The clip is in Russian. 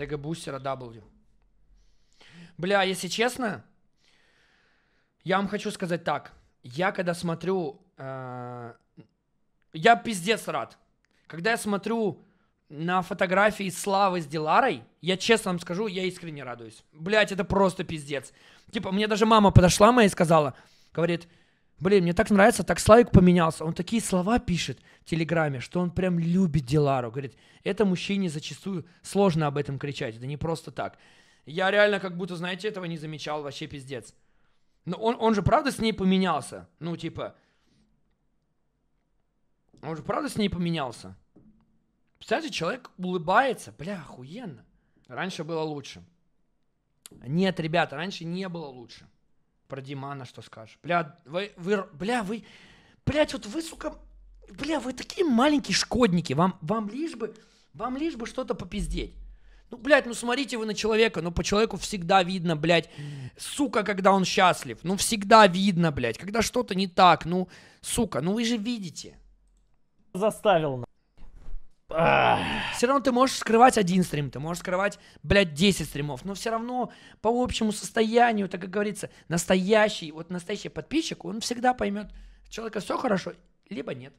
Тега бустера W. Бля, если честно, я вам хочу сказать так. Я когда смотрю... Э, я пиздец рад. Когда я смотрю на фотографии Славы с Диларой, я честно вам скажу, я искренне радуюсь. Блять, это просто пиздец. Типа, мне даже мама подошла моя и сказала, говорит, Блин, мне так нравится, так Славик поменялся. Он такие слова пишет в Телеграме, что он прям любит Дилару. Говорит, это мужчине зачастую сложно об этом кричать, да не просто так. Я реально как будто, знаете, этого не замечал, вообще пиздец. Но он, он же правда с ней поменялся. Ну, типа, он же правда с ней поменялся. Представляете, человек улыбается, бля, охуенно. Раньше было лучше. Нет, ребята, раньше не было лучше. Про Димана что скажешь? Бля, вы, вы, бля, вы, блядь, вот вы, сука, бля, вы такие маленькие шкодники, вам, вам лишь бы, вам лишь бы что-то попиздеть. Ну, блядь, ну смотрите вы на человека, ну по человеку всегда видно, блядь, сука, когда он счастлив, ну всегда видно, блядь, когда что-то не так, ну, сука, ну вы же видите. Заставил на... Все равно ты можешь скрывать один стрим, ты можешь скрывать, блядь, 10 стримов, но все равно по общему состоянию, так как говорится, настоящий, вот настоящий подписчик, он всегда поймет, человека все хорошо, либо нет.